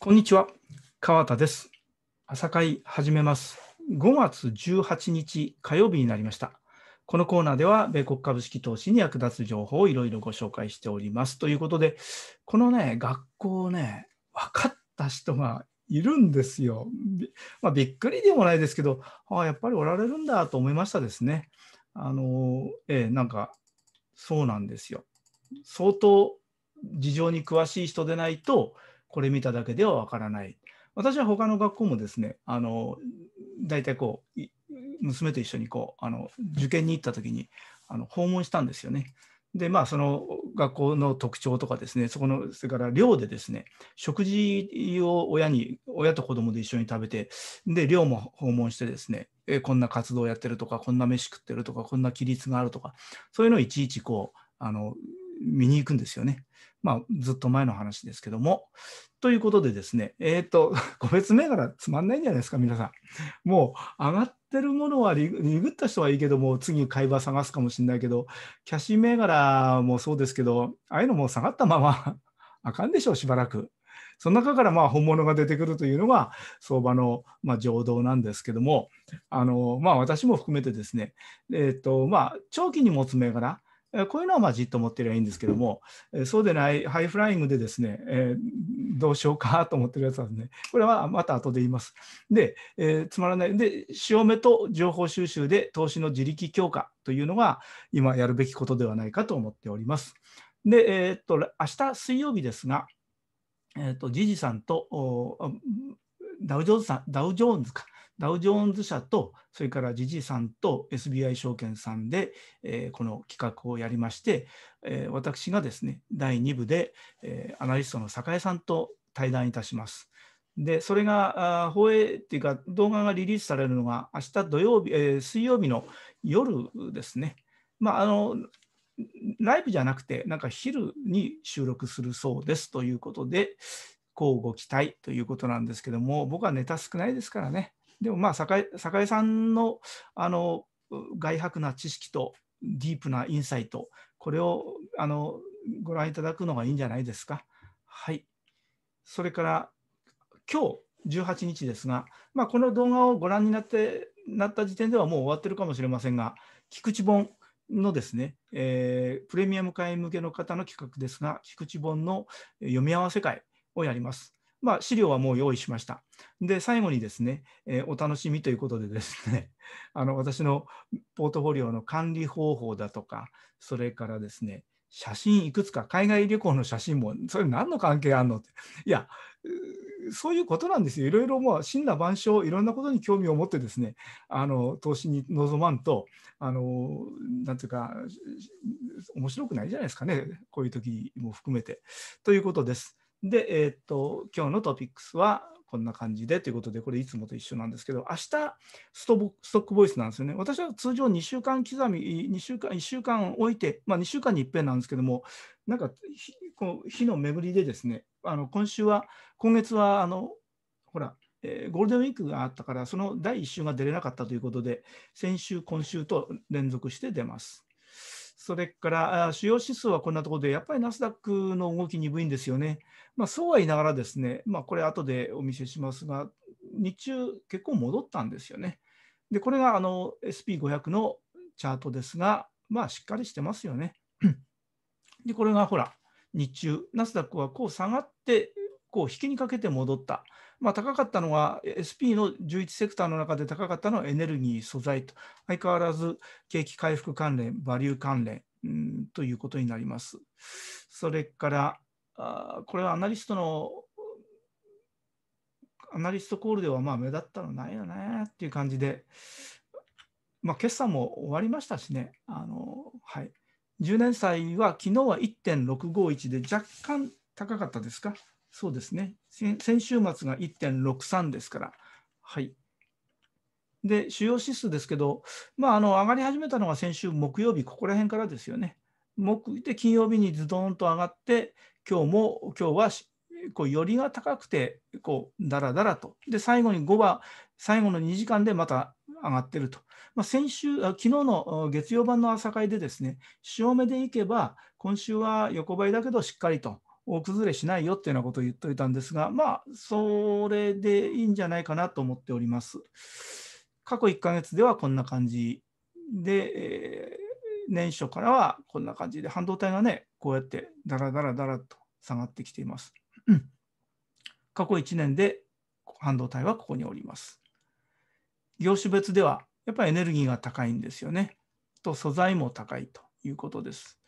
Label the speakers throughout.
Speaker 1: こんにちは、川田です。朝会始めます。5月18日火曜日になりました。このコーナーでは、米国株式投資に役立つ情報をいろいろご紹介しております。ということで、このね、学校ね、分かった人がいるんですよ。まあ、びっくりでもないですけど、ああ、やっぱりおられるんだと思いましたですね。あの、ええ、なんか、そうなんですよ。相当事情に詳しい人でないと、これ見ただけではわからない。私は他の学校もですね、あの大体こう、娘と一緒にこうあの受験に行った時にあの訪問したんですよね。でまあその学校の特徴とかですねそこのそれから寮でですね食事を親に親と子供で一緒に食べてで寮も訪問してですねえこんな活動をやってるとかこんな飯食ってるとかこんな規律があるとかそういうのをいちいちこうあの見に行くんですよね。まあ、ずっと前の話ですけども。ということでですね、えっ、ー、と、個別銘柄つまんないんじゃないですか、皆さん。もう、上がってるものはリリグった人はいいけども、次買い場探すかもしれないけど、キャシー銘柄もそうですけど、ああいうのも下がったまま あかんでしょう、しばらく。その中からまあ本物が出てくるというのが相場のまあ情動なんですけども、あのまあ、私も含めてですね、えーとまあ、長期に持つ銘柄、こういうのはまあじっと持ってりゃいいんですけども、そうでないハイフライングでですね、えー、どうしようかと思ってるやつはですね、これはまた後で言います。で、えー、つまらない。で、潮目と情報収集で投資の自力強化というのが今やるべきことではないかと思っております。で、えー、っと、明日水曜日ですが、えー、っと、ジジさんとダウジョーンズさん、ダウジョーンズか、ダウ・ジョーンズ社と、それからジジさんと SBI 証券さんで、えー、この企画をやりまして、えー、私がですね、第2部で、えー、アナリストの酒井さんと対談いたします。で、それが放映っていうか、動画がリリースされるのが、明日土曜日、えー、水曜日の夜ですね。まあ、あのライブじゃなくて、なんか昼に収録するそうですということで、こうご期待ということなんですけども、僕はネタ少ないですからね。でもまあ坂井坂井さんのあの外泊な知識とディープなインサイト、これをあのご覧いただくのがいいんじゃないですか。はい。それから今日18日ですが、まあ、この動画をご覧になってなった時点ではもう終わってるかもしれませんが、菊池本のですね、えー、プレミアム会員向けの方の企画ですが、菊池本の読み合わせ会をやります。まあ、資料はもう用意しました。で、最後にですね、えー、お楽しみということでですね、あの私のポートフォリオの管理方法だとか、それからですね、写真いくつか、海外旅行の写真も、それ何の関係あんのって。いや、そういうことなんですよ。いろいろもう、真羅万象、いろんなことに興味を持ってですね、あの投資に臨まんと、あの、なんていうか、面白くないじゃないですかね、こういう時も含めて。ということです。で、えっ、と、今日のトピックスはこんな感じでということで、これいつもと一緒なんですけど、明日ストストックボイスなんですよね。私は通常2週間刻み、2週間、1週間置いて、まあ、2週間に一遍なんですけども、なんかこう日の巡りでですね、あの今週は、今月は、あのほら、えー、ゴールデンウィークがあったから、その第1週が出れなかったということで、先週、今週と連続して出ます。それから主要指数はこんなところで、やっぱりナスダックの動き鈍いんですよね。まあ、そうは言いながらですね、まあ、これ後でお見せしますが、日中結構戻ったんですよね。で、これがあの SP500 のチャートですが、まあしっかりしてますよね。で、これがほら、日中、ナスダックはこう下がって、こう引きにかけて戻った。まあ、高かったのは SP の11セクターの中で高かったのはエネルギー、素材と、相変わらず景気回復関連、バリュー関連、うん、ということになります。それから、あこれはアナリストのアナリストコールではまあ目立ったのないよねっていう感じで、まあ、決算も終わりましたしね、あのはい、10年債は昨日は1.651で若干高かったですか、そうですね。先週末が1.63ですから。はい。で、主要指数ですけど、まあ、あの上がり始めたのが先週木曜日、ここら辺からですよね。木で金曜日にズドンと上がって、今日も、今日はこうよりが高くて、こう、だらだらと。で、最後に5は、最後の2時間でまた上がってると。まあ、先週、昨日の月曜版の朝会でですね、潮目でいけば、今週は横ばいだけどしっかりと大崩れしないよっていうようなことを言っといたんですが、まあ、それでいいんじゃないかなと思っております。過去1ヶ月ではこんな感じで、えー、年初からはこんな感じで、半導体がね、こうやってだらだらだらと下がってきています。うん、過去1年で半導体はここにおります。業種別では、やっぱりエネルギーが高いんですよね。と、素材も高いということです。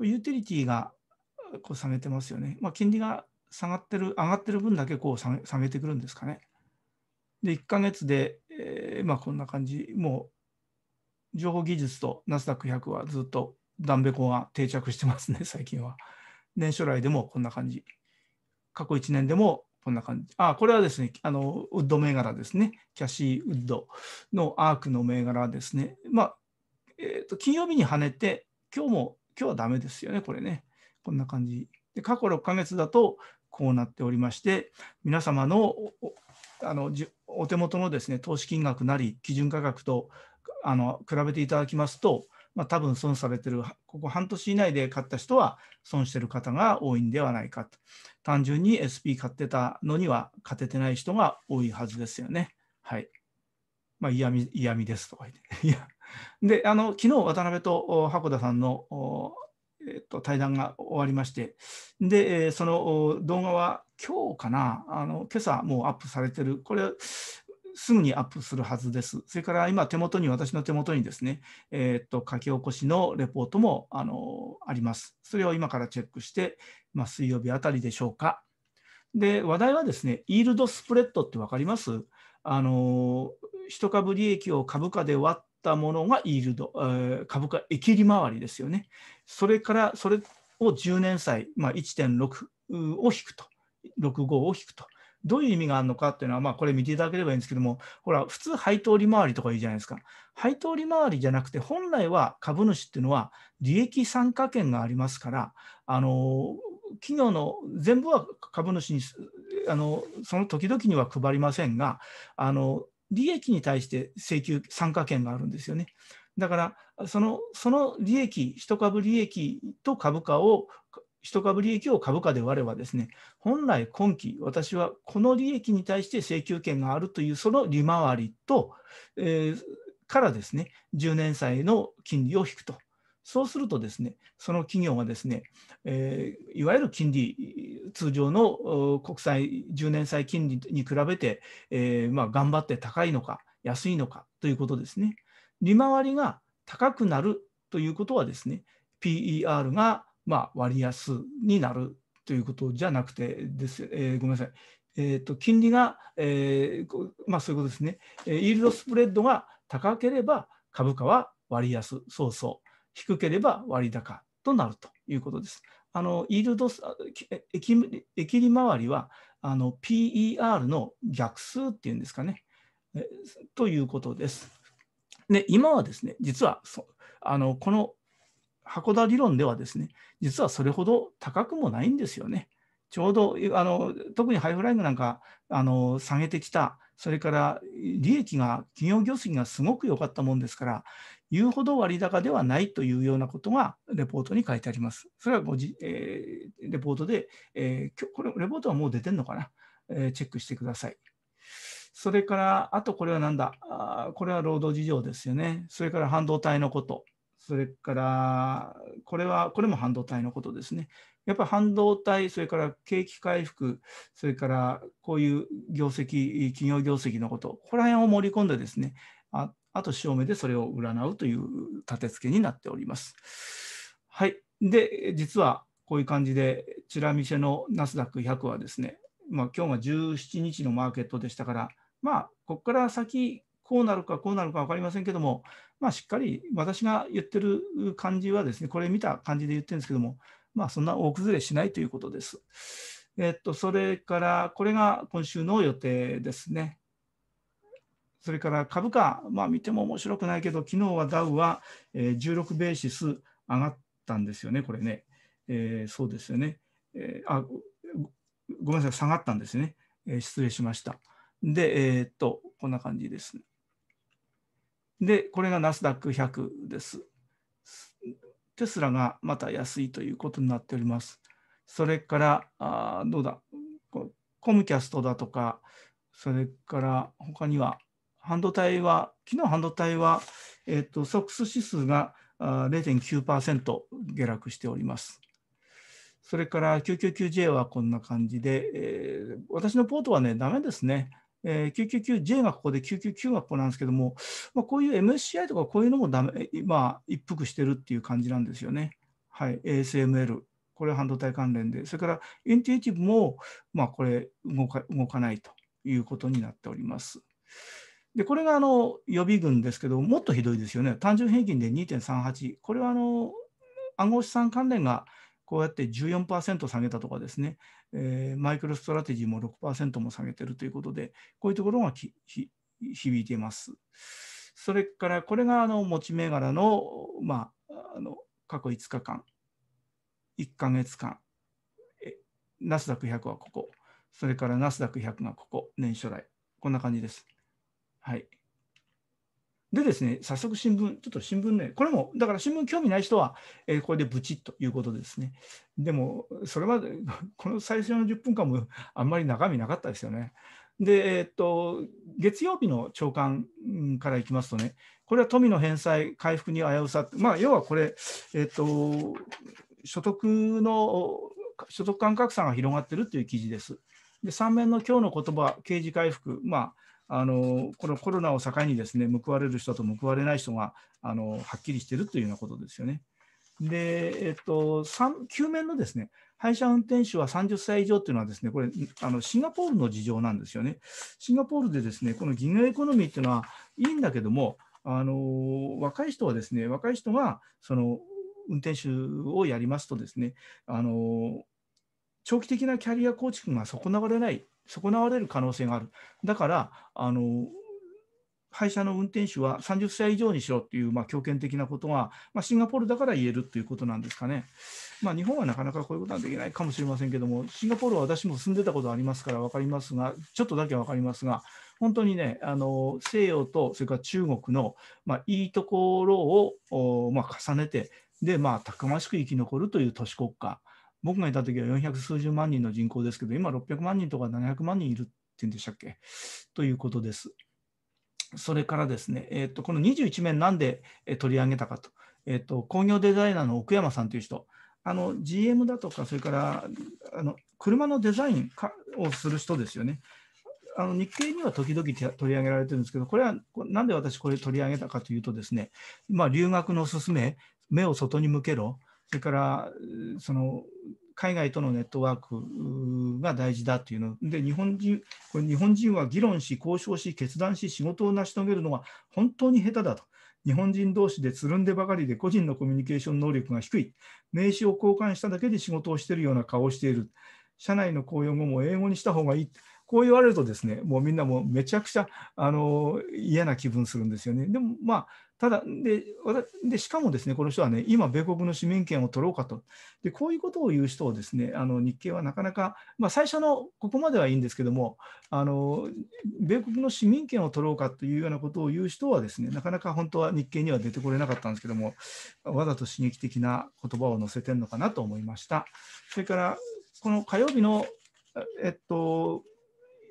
Speaker 1: ユーティリティがこう下げてますよね。まあ、金利が下がってる、上がってる分だけこう下げてくるんですかね。で、1か月で、えー、まあ、こんな感じ、もう情報技術とナスダック100はずっとダンベコが定着してますね、最近は。年初来でもこんな感じ。過去1年でもこんな感じ。あ、これはですね、あの、ウッド銘柄ですね。キャシーウッドのアークの銘柄ですね。まあ、えっ、ー、と、金曜日に跳ねて、今日も、今日はダメですよね、これね。こんな感じ。で過去6ヶ月だとこうなっておりまして、皆様のあのお手元のですね投資金額なり基準価格とあの比べていただきますと、まあ、多分損されてる、ここ半年以内で買った人は損してる方が多いんではないかと。単純に SP 買ってたのには勝ててない人が多いはずですよね。はい。まあ、嫌味、嫌味ですとか言って。いや。で、あの、昨日渡辺と箱田さんのえっと、対談が終わりまして、で、その動画は今日かな、あの今朝もうアップされてる、これ、すぐにアップするはずです。それから今、手元に、私の手元にですね、えー、っと書き起こしのレポートもあのあります。それを今からチェックして、まあ、水曜日あたりでしょうか。で、話題はですね、イールドスプレッドって分かりますあの一株利益を株価で割っったものがイールド、株価、益利回りですよね。それから、それを10年債、まあ、1.6を引くと、65を引くと。どういう意味があるのかっていうのは、まあ、これ見ていただければいいんですけども、ほら、普通、配当利回りとかいいじゃないですか。配当利回りじゃなくて、本来は株主っていうのは、利益参加権がありますから、あの企業の全部は株主にあのその時々には配りませんがあの利益に対して請求、参加権があるんですよね。だから、そのその利益、1株利益と株価を、1株利益を株価で割ればですね、本来今期、私はこの利益に対して請求権があるという、その利回りと、えー、からですね、10年債の金利を引くと。そうするとですね、その企業がですね、えー、いわゆる金利、通常の国債10年債金利に比べて、えー、まあ、頑張って高いのか、安いのかということですね。利回りが高くなるということはですね、PER がま割安になるということじゃなくてです、えー、ごめんなさい、えーと、金利が、えー、まあ、そういうことですね、イールドスプレッドが高ければ株価は割安、そうそ低ければ割高となるということです。あのイールドエキリ回りはあの PER の逆数っていうんですかね、ということです。で今はですね、実はあのこの箱田理論ではですね、実はそれほど高くもないんですよね。ちょうどあの特にハイフライングなんかあの下げてきた、それから利益が、企業業績がすごく良かったもんですから、言うほど割高ではないというようなことがレポートに書いてあります。それはごじ、えー、レポートで、えー、これ、レポートはもう出てるのかな、えー、チェックしてください。それから、あとこれは何だあこれは労働事情ですよね。それから半導体のこと。それから、これは、これも半導体のことですね。やっぱり半導体、それから景気回復、それからこういう業績、企業業績のこと、ここら辺を盛り込んでですね、ああと潮目でそれを占うという立て付けになっております。はい。で、実はこういう感じで、チラ見せのナスダック100はですね、まあ、今日が17日のマーケットでしたから、まあ、ここから先、こうなるかこうなるか分かりませんけども、まあ、しっかり私が言ってる感じはですね、これ見た感じで言ってるんですけども、まあ、そんな大崩れしないということです。えっと、それから、これが今週の予定ですね。それから株価、まあ、見ても面白くないけど、昨日はダウは、え16ベーシス上がったんですよね、これね。えー、そうですよね、えー、あごめんなさい、下がったんですね。えー、失礼しました。で、えー、っと、こんな感じですね。で、これがナスダック100です。テスラがまた安いということになっております。それから、あどうだ、コムキャストだとか、それから他には、半導体は、昨日半導体は、えっと、ソックス指数が0.9%下落しております。それから 999J はこんな感じで、えー、私のポートはね、ダメですね。えー、999J がここで、999がここなんですけども、まあ、こういう MSCI とかこういうのもダメ、まあ、一服してるっていう感じなんですよね。はい、ASML、これ半導体関連で、それからインテリティブも、まあ、これ動か、動かないということになっております。でこれがあの予備軍ですけどもっとひどいですよね単純平均で2.38これはあの暗号資産関連がこうやって14%下げたとかですね、えー、マイクロストラテジーも6%も下げてるということでこういうところがきひ響いています。それからこれがあの持ち銘柄の,、まあ、あの過去5日間1か月間ナスダック100はここそれからナスダック100がここ年初来こんな感じです。はい。でですね、早速新聞、ちょっと新聞ね、これも、だから新聞興味ない人は、えー、これでブチッということですね。でも、それまで、この最初の10分間もあんまり中身なかったですよね。で、えー、っと、月曜日の朝刊からいきますとね、これは富の返済、回復に危うさ、まあ、要はこれ、えー、っと、所得の、所得間格差が広がってるという記事です。で、3面の今日の言葉、刑事回復、まあ、あのこのコロナを境にですね報われる人と報われない人があのはっきりしているというようなことですよね。で、えっと、救面のですね廃車運転手は30歳以上というのは、ですねこれあの、シンガポールの事情なんですよね。シンガポールでですねこのギ河エコノミーというのはいいんだけども、あの若い人はですね若い人がその運転手をやりますとですねあの長期的なキャリア構築が損なわれない損なわれる可能性がある。だから、あの会車の運転手は30歳以上にしろっていう、まあ、強権的なことが、まあ、シンガポールだから言えるということなんですかね。まあ、日本はなかなかこういうことはできないかもしれませんけども、シンガポールは私も住んでたことありますから分かりますが、ちょっとだけ分かりますが、本当にね、あの西洋とそれから中国の、まあ、いいところを、まあ、重ねて、で、まあ、たくましく生き残るという都市国家。僕がいた時は400数十万人の人口ですけど、今600万人とか700万人いるっていうんでしたっけということです。それからですね、えー、とこの21面なんで取り上げたかと。えー、と工業デザイナーの奥山さんという人、あの GM だとか、それからあの車のデザインをする人ですよね。あの日経には時々取り上げられてるんですけど、これはなんで私これ取り上げたかというとですね、まあ、留学の勧め、目を外に向けろ、それからその海外とのネットワークが大事だというので日本人これ日本人は議論し交渉し決断し仕事を成し遂げるのは本当に下手だと日本人同士でつるんでばかりで個人のコミュニケーション能力が低い名刺を交換しただけで仕事をしているような顔をしている社内の公用語も英語にした方がいいこう言われるとですねもうみんなもうめちゃくちゃあの嫌な気分するんですよねでもまあただでで、しかもですね、この人はね、今、米国の市民権を取ろうかと、でこういうことを言う人をですね、あの日経はなかなか、まあ、最初のここまではいいんですけどもあの、米国の市民権を取ろうかというようなことを言う人はですね、なかなか本当は日経には出てこれなかったんですけども、わざと刺激的な言葉を載せてるのかなと思いました。それからこの火曜日の、えっと、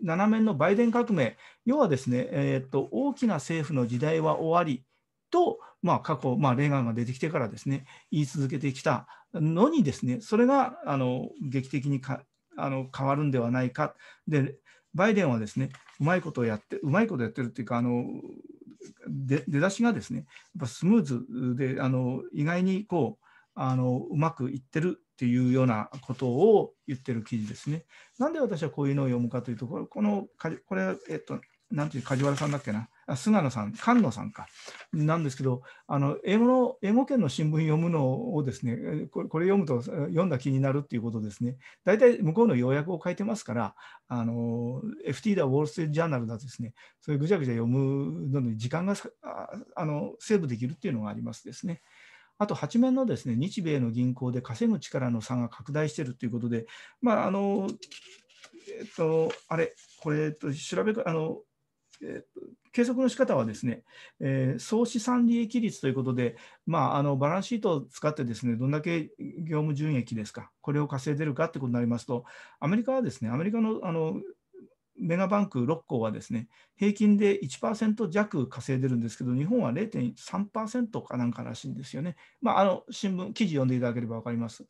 Speaker 1: 7面のバイデン革命、要はですね、えっと大きな政府の時代は終わり、と、まあ、過去、まあ、レーガンが出てきてからですね言い続けてきたのにですねそれがあの劇的にかあの変わるんではないかでバイデンはですねうまいことをやってうまいことやってるっていうかあの出だしがですねやっぱスムーズであの意外にこうあのうまくいってるっていうようなことを言ってる記事ですね。なんで私はこういうのを読むかというところこのこれ、えっと、なんていう梶原さんだっけなあ菅野さん、菅野さんか、なんですけど、あの英語の英語圏の新聞読むのをですねこれ、これ読むと読んだ気になるっていうことですね、大体向こうの要約を書いてますから、あの FT だ、ウォール・ストリート・ジャーナルだですね、それぐちゃぐちゃ読むのに時間があのセーブできるっていうのがありますですね。あと8面のですね日米の銀行で稼ぐ力の差が拡大しているということで、まああのえっと、あれ、これ、調べあのえ計測の仕方はですね、えー、総資産利益率ということで、まあ、あのバランスシートを使ってですねどんだけ業務純益ですか、これを稼いでるかということになりますと、アメリカはですね、アメリカのあのメガバンク6校はですね、平均で1%弱稼いでるんですけど、日本は0.3%かなんからしいんですよね。まあ、あの新聞、記事読んでいただければ分かります。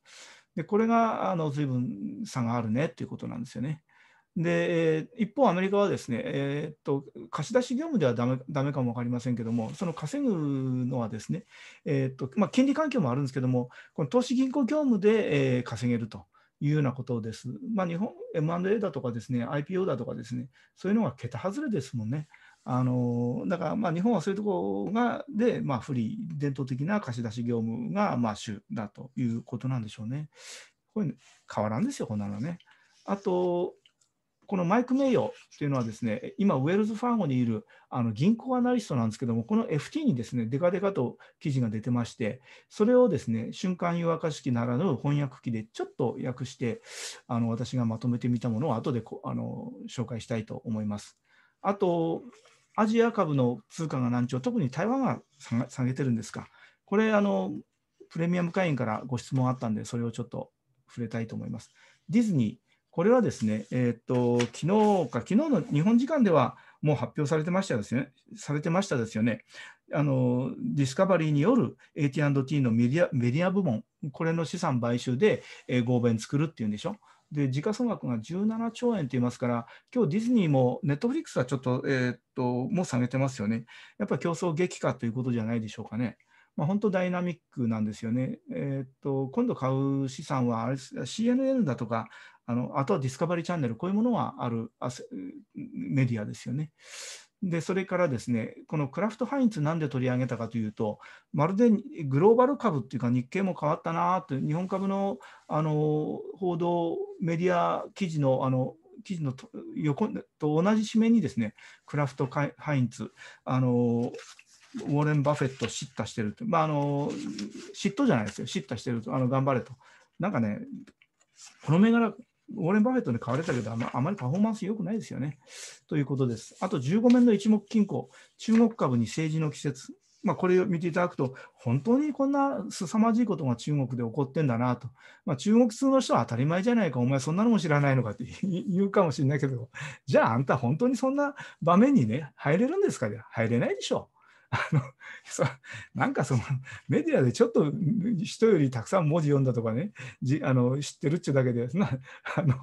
Speaker 1: で、これがあの随分差があるねっていうことなんですよね。で一方、アメリカはですね、えー、っと貸し出し業務ではだめかも分かりませんけども、その稼ぐのはですね、えー、っとまあ、権利環境もあるんですけども、この投資銀行業務で、えー、稼げるというようなことです。まあ、日本 M&A だとかですね、IPO だとかですね、そういうのが桁外れですもんね。あのだからまあ日本はそういうところがで、まあ、リー、伝統的な貸し出し業務がまあ主だということなんでしょうね。これ変わらんですよ、こんなのね。あと、このマイク・名誉というのはですね、今、ウェルズ・ファーゴにいるあの銀行アナリストなんですけども、この FT にですね、デカデカと記事が出てまして、それをですね、瞬間湯沸かし器ならぬ翻訳機でちょっと訳して、あの私がまとめてみたものを後であの紹介したいと思います。あと、アジア株の通貨が難聴、特に台湾が下げてるんですか。これあの、プレミアム会員からご質問あったんで、それをちょっと触れたいと思います。ディズニーこれはですね、えっ、ー、と昨日か昨日の日本時間ではもう発表されてましたですよね。されてましたですよね。あのディスカバリーによる AT&T のメディアメディア部門、これの資産買収で、えー、合弁作るっていうんでしょ。で、時価総額が17兆円って言いますから、今日ディズニーもネットフリックスはちょっと、えー、っと、もう下げてますよね。やっぱり競争激化ということじゃないでしょうかね。まあ、本当ダイナミックなんですよね。えー、っと、今度買う資産はあれ CNN だとか、あのあとはディスカバリーチャンネル、こういうものはあるメディアですよね。で、それからですね、このクラフトハインツなんで取り上げたかというと、まるでグローバル株っていうか日経も変わったなと、日本株のあの報道メディア記事のあの記事の横と同じ締めにですね、クラフトハインツ、あのウォーレン・バフェット叱咤してると、まあ、あの嫉妬じゃないですよ、叱咤してると、あの頑張れと。なんかね、この銘柄、ウォーレン・バフェットに買われたけどあ、ま、あまりパフォーマンス良くないですよね。ということです。あと15面の一目金庫、中国株に政治の季節。まあ、これを見ていただくと、本当にこんな凄まじいことが中国で起こってんだなと。まあ、中国通の人は当たり前じゃないか、お前そんなのも知らないのかって言う かもしれないけど、じゃああんた本当にそんな場面にね、入れるんですか入れないでしょ。う。あの そなんかそのメディアでちょっと人よりたくさん文字読んだとかねじあの知ってるっちゅうだけでなあの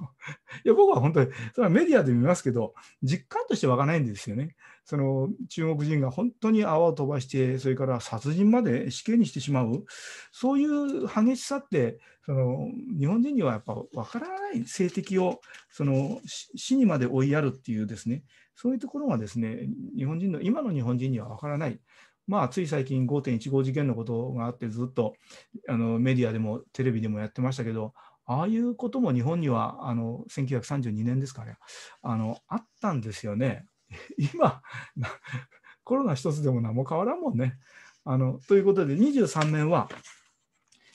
Speaker 1: いや僕は本当にそれはメディアで見ますけど実感として湧かないんですよね。その中国人が本当に泡を飛ばして、それから殺人まで死刑にしてしまう、そういう激しさって、その日本人にはやっぱ分からない性的をその死にまで追いやるっていうですね、そういうところがですね、日本人の、今の日本人には分からない。まあ、つい最近5.15事件のことがあってずっとあのメディアでもテレビでもやってましたけどああいうことも日本にはあの1932年ですかねあのあったんですよね。今、コロナ一つでも何も変わらんもんね。あのということで、23年は、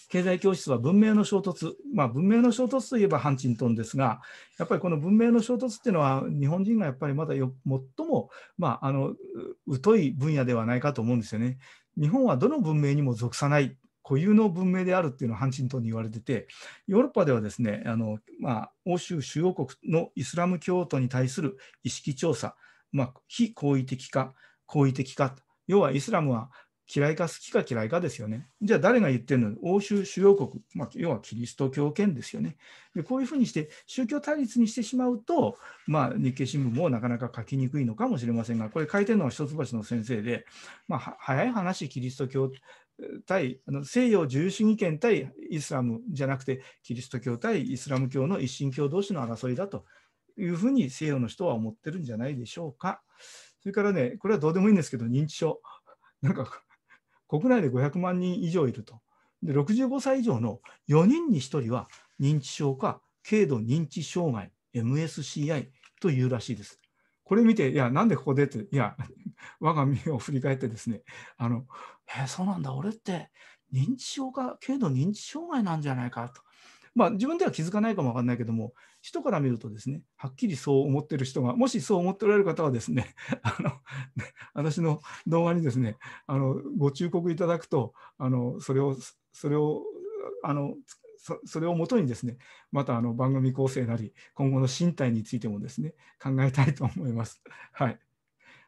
Speaker 1: 経済教室は文明の衝突、まあ、文明の衝突といえばハンチントンですが、やっぱりこの文明の衝突っていうのは、日本人がやっぱりまだよ最も、まあ、あの疎い分野ではないかと思うんですよね。日本はどの文明にも属さない固有の文明であるっていうのをハンチントンに言われててヨーロッパではですねあの、まあ、欧州主要国のイスラム教徒に対する意識調査まあ、非好意的か好意的か要はイスラムは嫌いか好きか嫌いかですよね。じゃあ誰が言ってるの欧州主要国、まあ、要はキリスト教圏ですよねで。こういうふうにして宗教対立にしてしまうと、まあ、日経新聞もなかなか書きにくいのかもしれませんが、これ書いてるのは一橋の先生で、まあ、早い話、キリスト教対あの西洋自由主義圏対イスラムじゃなくて、キリスト教対イスラム教の一神教同士の争いだというふうに西洋の人は思ってるんじゃないでしょうか。それからね、これはどうでもいいんですけど、認知症。なんか国内で500万人以上いると。で65歳以上の4人に1人は認知症か軽度認知障害 MSCI というらしいです。これ見て、いや、なんでここでって、いや、我が身を振り返ってですね、あの、えー、そうなんだ、俺って認知症か、軽度認知障害なんじゃないかと。まあ、自分では気づかないかもわかんないけども、人から見るとですね、はっきりそう思ってる人が、もしそう思っておられる方はですね、あの私の動画にですね、あのご忠告いただくと、あのそれを、それを、あのそそれをもとにですね、またあの番組構成なり、今後の身体についてもですね、考えたいと思います。はい。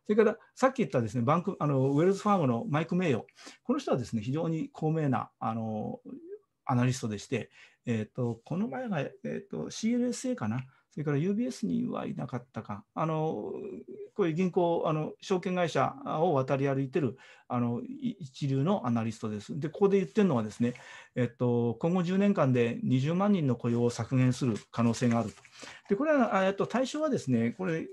Speaker 1: それからさっき言ったですねバンクあのウェルズファームのマイク・名誉、この人はですね非常に高名なあのアナリストでして、えっ、ー、と、この前が、えっ、ー、と、CLSA かな。それから UBS にはいなかったか。あの、こういう銀行、あの、証券会社を渡り歩いてる、あの、一流のアナリストです。で、ここで言ってるのはですね、えっと、今後10年間で20万人の雇用を削減する可能性があると。で、これは、えっと、対象はですね、これ、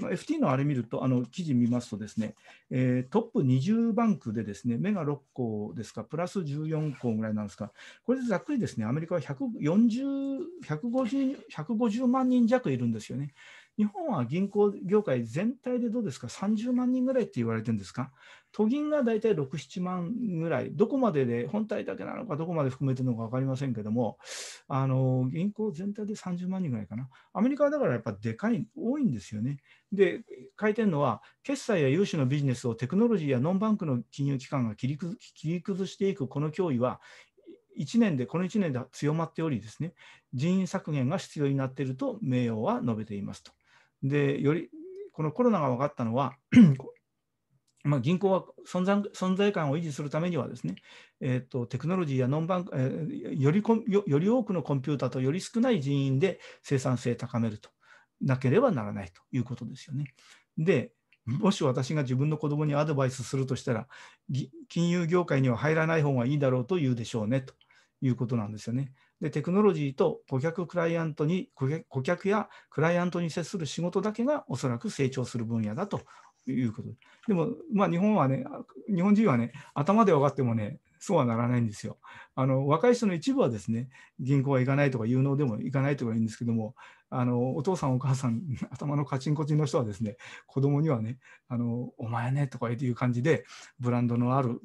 Speaker 1: FT のあれ見ると、あの記事見ますとですね、えー、トップ20バンクでですね、目が6個ですか、プラス14個ぐらいなんですか、これでざっくりですね、アメリカは150万人弱いるんですよね。日本は銀行業界全体でどうですか、30万人ぐらいって言われてるんですか、都銀が大体6、7万ぐらい、どこまでで、本体だけなのか、どこまで含めてるのか分かりませんけども、あの銀行全体で30万人ぐらいかな、アメリカはだからやっぱでかい、多いんですよね。で、書いてるのは、決済や融資のビジネスをテクノロジーやノンバンクの金融機関が切り崩切り崩していくこの脅威は、1年で、この1年で強まっておりですね、人員削減が必要になっていると、名誉は述べていますと。でよりこのコロナが分かったのは まあ、銀行は存在存在感を維持するためにはですね、えーと、テクノロジーやノンバンク、えー、よりよより多くのコンピューターとより少ない人員で生産性を高めるとなければならないということですよね。でもし私が自分の子供にアドバイスするとしたら金融業界には入らない方がいいだろうと言うでしょうねということなんですよね。でテクノロジーと顧客クライアントに顧客やクライアントに接する仕事だけがおそらく成長する分野だということで。でも、まあ、日本はね、日本人はね、頭で分かってもね、そうはならないんですよ。あの若い人の一部はですね、銀行は行かないとか、有能でも行かないとか言うんですけども、あのお父さん、お母さん、頭のカチンコチンの人はですね、子供にはね、あのお前ねとかいう感じで、ブランドのある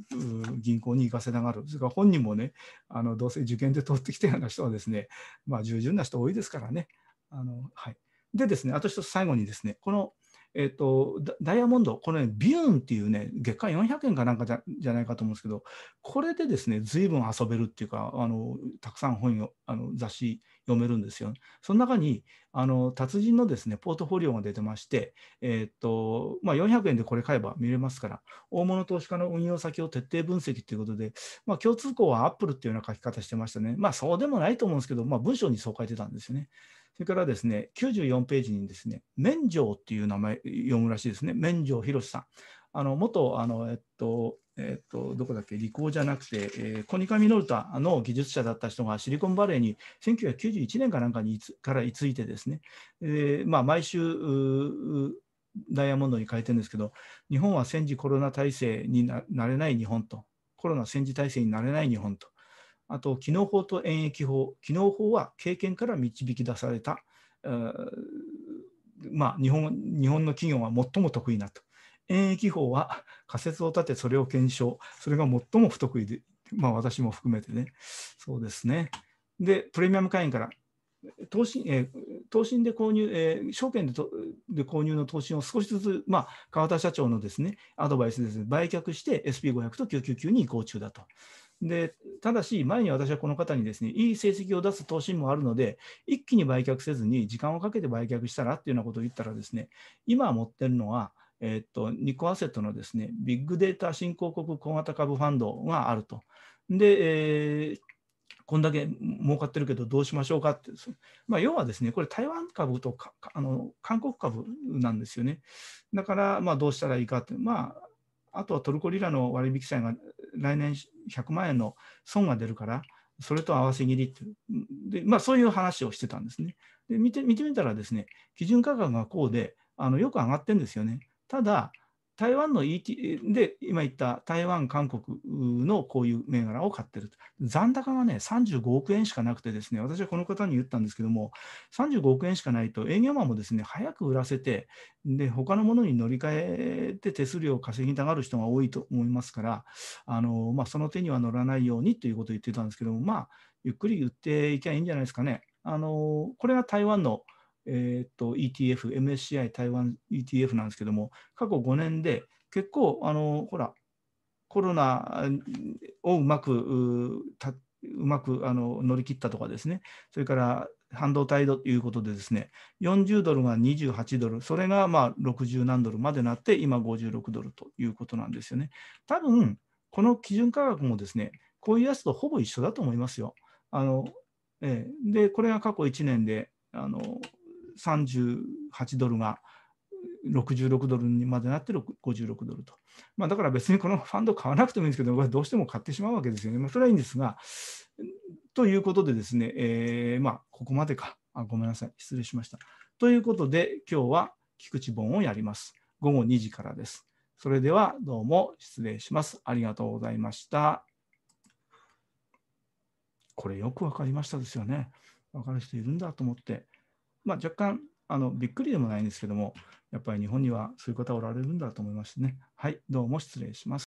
Speaker 1: 銀行に行かせたがる、それから本人もね、あのどうせ受験で通ってきたような人はですね、まあ、従順な人多いですからね。あのはい、でですね、あと一つ最後にですね、このえっと、ダイヤモンド、この、ね、ビューンっていうね、月間400円かなんかじゃじゃないかと思うんですけど、これでですね、随分遊べるっていうか、あのたくさん本をあの雑誌読めるんですよ、その中にあの達人のですねポートフォリオが出てまして、えっとまあ、400円でこれ買えば見れますから、大物投資家の運用先を徹底分析ということで、まあ、共通項はアップルっていうような書き方してましたね。まあそうでもないと思うんですけど、まあ、文章にそう書いてたんですよね。それからですね、94ページにですね、免城っていう名前読むらしいですね、免城博さん。あの元あの、えっとえっと、どこだっけ、理工じゃなくて、えー、コニカミノルタの技術者だった人がシリコンバレーに1991年かなんかにいつから居ついてですね、えーまあ、毎週ダイヤモンドに変えてるんですけど、日本は戦時コロナ体制になれない日本と、コロナ戦時体制になれない日本と。あと機能法と演疫法機能法は経験から導き出された、まあ、日本日本の企業は最も得意なと演疫法は仮説を立てそれを検証それが最も不得意で、まあ、私も含めてねそうですねでプレミアム会員から投資、え投で購入、え証券でとで購入の投資を少しずつ、まあ、川田社長のですね、アドバイスです、ね、売却して SP500 と999に移行中だと。でただし、前に私はこの方にですね、いい成績を出す投資もあるので、一気に売却せずに時間をかけて売却したらっていうようなことを言ったらですね、今持ってるのは、えー、っと、ニコアセットのですね、ビッグデータ新興国小型株ファンドがあると。で、えーこんだけ儲かってるけどどうしましょうかって、まあ、要はですね、これ台湾株とかあの韓国株なんですよね。だから、まあ、どうしたらいいかって、まあ、あとはトルコリラの割引債が来年100万円の損が出るから、それと合わせ切りってで、まあ、そういう話をしてたんですね。で見て見てみたらですね、基準価格がこうで、あのよく上がってるんですよね。ただ、台湾の ET で、今言った台湾、韓国のこういう銘柄を買ってる。と、残高がね、35億円しかなくてですね、私はこの方に言ったんですけども、35億円しかないと営業マンもですね、早く売らせて、で、他のものに乗り換えて手数料を稼ぎたがる人が多いと思いますから、あの、まあ、その手には乗らないようにということを言ってたんですけども、まあ、ゆっくり売っていきゃいいんじゃないですかね。あの、これが台湾の、えーと、ETF、MSCI 台湾 ETF なんですけども、過去5年で結構、あのほら、コロナをうまくうまくあの乗り切ったとかですね、それから半導体ということでですね、40ドルが28ドル、それがまあ60何ドルまでなって、今56ドルということなんですよね。多分この基準価格もですね、こういうやつとほぼ一緒だと思いますよ。あのえー、で、これが過去1年であの38ドルが66ドルにまでなって56ドルと。まあ、だから別にこのファンド買わなくてもいいんですけど、どうしても買ってしまうわけですよね。まあ、それはいいんですが、ということでですね、えー、まあ、ここまでかあ。ごめんなさい。失礼しました。ということで、今日は菊池本をやります。午後2時からです。それではどうも失礼します。ありがとうございました。これよく分かりましたですよね。分かる人いるんだと思って。まあ、若干あのびっくりでもないんですけども、やっぱり日本にはそういう方おられるんだと思いましてね。はい、どうも失礼します。